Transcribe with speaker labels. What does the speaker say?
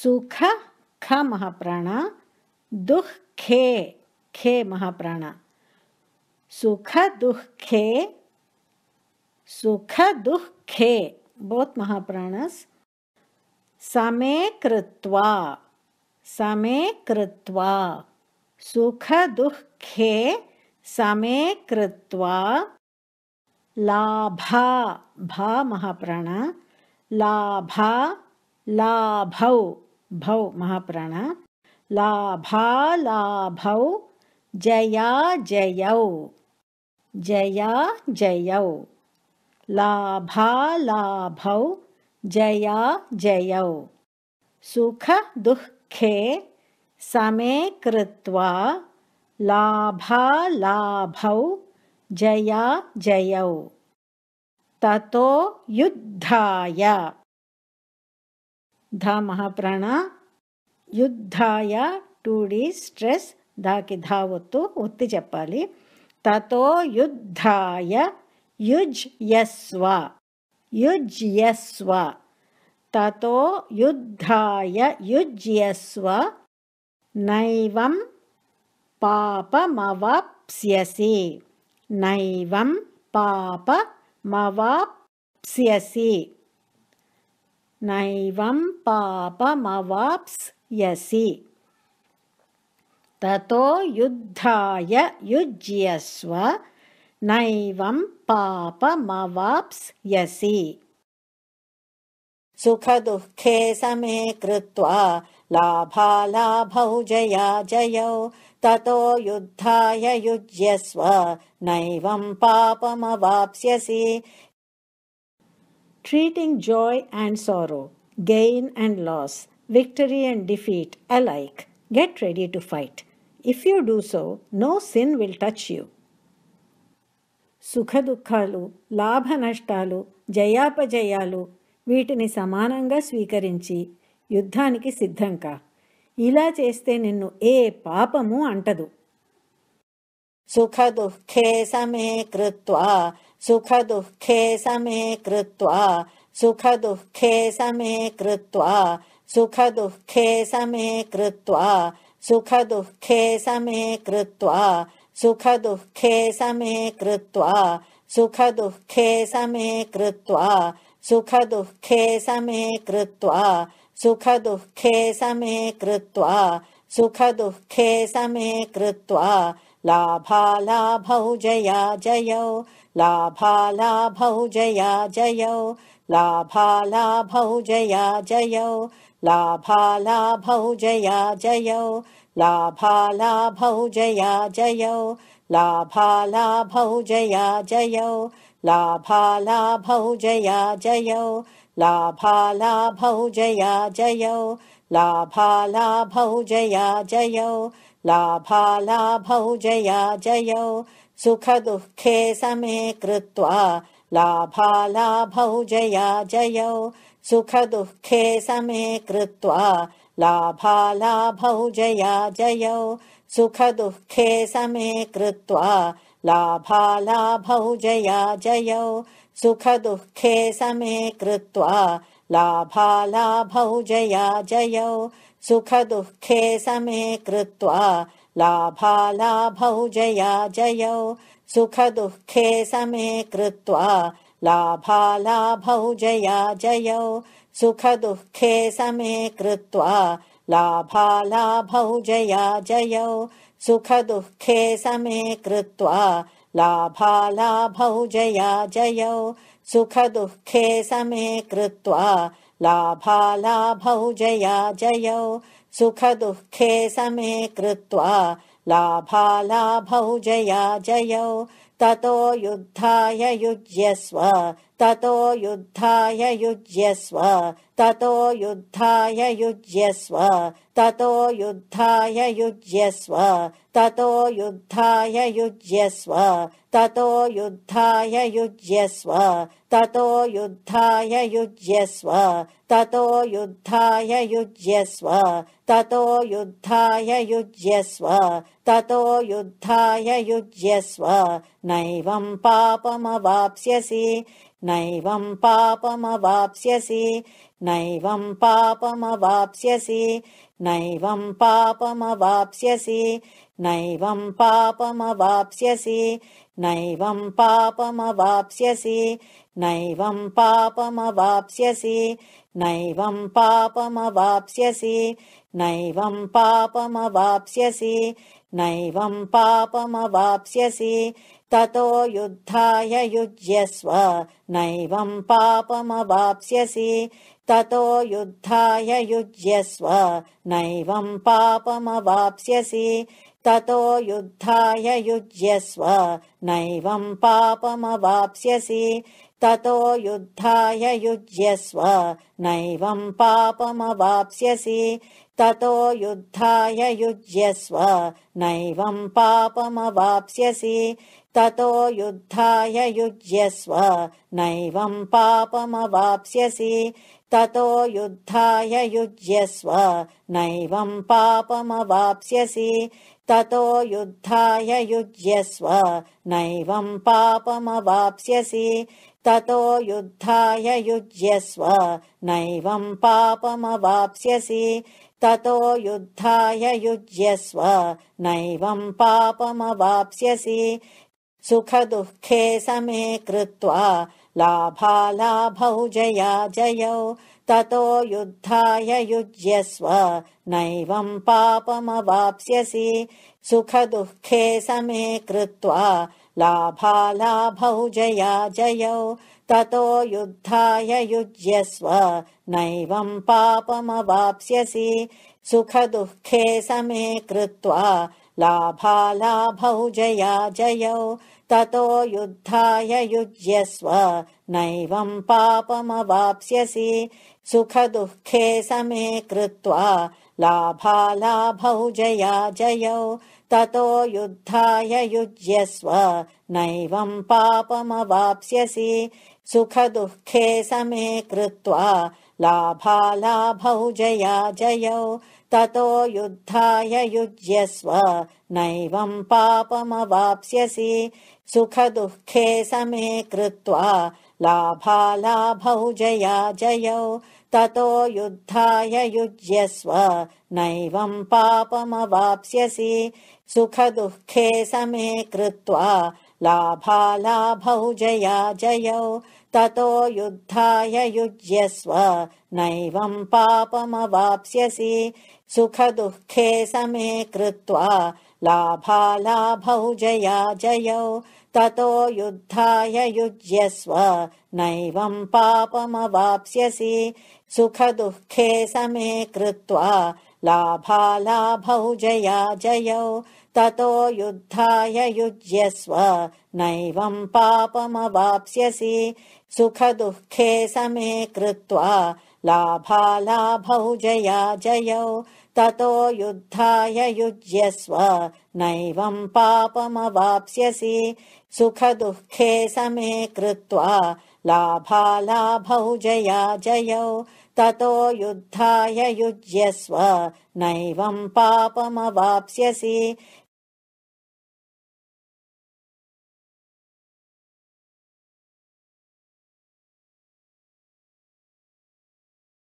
Speaker 1: सुख ख महाप्राण दुख खे खे महाप्राण सुख दुख खे सुख दुख खे बहुत महाप्राणस समे कृत्वा समे कृत्वा सुख दुख खे समे कृत्वा लाभा भा महाप्राण लाभा लाभौ भव महाप्राण लाभा लाभौ जया जयौ जया जयौ लाभा लाभौ जया जयौ सुख दुखे समे कृत्वा लाभा लाभौ जया जयौ ततो युद्धाय धा महाप्राणा युद्धाय टु डी स्ट्रेस् धा धा चपालि ततो युद्धायुज्यस्व युज्यस्व ततो युद्धाय युज्यस्व नैवं पापमवाप्स्यसि नैववाप्स्यसि नैवं पापमवाप्स्यसि ततो युद्धाय युज्यस्व नैवं पापमवाप्स्यसि सुखदुःखे समे कृत्वा लाभालाभौ जया जयौ ततो युद्धाय युज्यस्व नैवं पापमवाप्स्यसि treating joy and sorrow, gain and loss, victory and defeat alike. Get ready to fight. If you do so, no sin will touch you. సుఖ దుఃఖాలు లాభ నష్టాలు జయాపజయాలు వీటిని సమానంగా స్వీకరించి యుద్ధానికి సిద్ధం కా ఇలా చేస్తే నిన్ను ఏ పాపము అంటదు సుఖ దుఃఖే సమే కృత్వా सुख दुखे समे कृत्वा सुख दुखे समे कृत्वा सुख दुखे समे कृत्वा सुख दुखे समे कृत्वा सुख दुखे समे कृत्वा सुख दुखे समे कृत्वा सुख दुखे समे कृत्वा सुख दुखे समे कृत्वा सुख दुखे समे कृत्वा लाभा लाभौ जया जयौ लाभाजया जयौ लाभाजया जयौ लाभाजया जयौ लाभाजया जयौ लाभाहौजया जयौ लाभाजया जयौ लाभाजया जयौ लाभाजया जयौ लाभाौजया जयौ सुखदुःखे समे कृत्वा लाभौ जया जयौ सुखदुःखे समे कृत्वा लाभौ जया जयौ सुखदुःखे समे कृत्वा लाभौ जया जयौ सुखदुःखे समे कृत्वा लाभौ जया जयौ सुखदुःखे समे कृत्वा लाभालाभौ जया जयौ सुखदुःखे समे कृत्वा लाभालाभौ जया जयौ सुखदुःखे समे कृत्वा लाभालाभौ जया जयौ सुखदुःखे समे कृत्वा लाभालाभौ जया जयौ सुख दुःखे समे कृत्वा लाभालाभौ जया जयौ सुखदुःखे समे कृत्वा लाभालाभौ जया जयौ ततो युद्धाय युज्यस्व ततो युद्धाय युज्यस्व ततो युद्धाय युज्यस्व ततो युद्धाय युज्यस्व ततो युद्धाय युज्यस्व ततो युद्धाय युज्यस्व ततो युद्धाय युज्यस्व ततो युद्धाय युज्यस्व ततो युद्धाय युज्यस्व ततो युद्धाय युज्यस्व नैवम् पापमवाप्स्यसि नैवम् पापमवाप्स्यसि नैवम् पापमवाप्स्यसि नैवम् पापमवाप्स्यसि नैवम् पापमवाप्स्यसि नैवम् पापमवाप्स्यसि नैवम् पापमवाप्स्यसि नैवम् पापमवाप्स्यसि नैवम् पापमवाप्स्यसि नैवम् पापमवाप्स्यसि ततो युद्धाय युज्यस्व नैवम् पापमवाप्स्यसि ततो युद्धाय युज्यस्व नैवम् पापमवाप्स्यसि ततो युद्धाय युज्यस्व नैवम् पापमवाप्स्यसि ततो युद्धाय युज्यस्व नैवम् पापमवाप्स्यसि ततो युद्धाय युज्यस्व नैवम् पापमवाप्स्यसि ततो युद्धाय युज्यस्व नैवम् पापमवाप्स्यसि ततो युद्धाय युज्यस्व नैवम् पापमवाप्स्यसि ततो युद्धाय युज्यस्व नैवम् पापमवाप्स्यसि ततो युद्धाय युज्यस्व नैवम् पापमवाप्स्यसि ततो युद्धाय युज्यस्व नैवम् पापमवाप्स्यसि सुखदुःखे समे कृत्वा लाभाला जया जयौ ततो युद्धाय युज्यस्व नैवम् पापमवाप्स्यसि वाप्स्यसि सुखदुःखे समे कृत्वा लाभाला जया जयौ ततो युद्धाय युज्यस्व नैवम् पापमवाप्स्यसि वाप्स्यसि सुखदुःखे समे कृत्वा लाभाला जया जयौ ततो युद्धाय युज्यस्व नैवम् पापमवाप्स्यसि सुखदुःखे समे कृत्वा लाभाला जया जयौ ततो युद्धाय युज्यस्व नैवम् पापमवाप्स्यसि सुखदुःखे समे कृत्वा लाभालाभौ जया जयौ ततो युद्धाय युज्यस्व नैवम् पापमवाप्स्यसि सुखदुःखे समे कृत्वा लाभालाभौ जया जयौ ततो युद्धाय युज्यस्व नैवम् पापमवाप्स्यसि सुखदुःखे समे कृत्वा लाभालाभौ जया जयौ ततो युद्धाय युज्यस्व नैवम् पापमवाप्स्यसि सुखदुःखे समे कृत्वा लाभालाभौ जया जयौ ततो युद्धाय युज्यस्व नैवम् पापमवाप्स्यसि सुखदुःखे समे कृत्वा लाभालाभौ जया जयौ ततो युद्धाय युज्यस्व नैवम् पापमवाप्स्यसि सुखदुःखे समे कृत्वा लाभालाभौ जया जयौ ततो युद्धाय युज्यस्व नैवम् पापमवाप्स्यसि सुखदुःखे समे कृत्वा लाभालाभौ जया जयौ ततो युद्धाय युज्यस्व नैवम् पापमवाप्स्यसि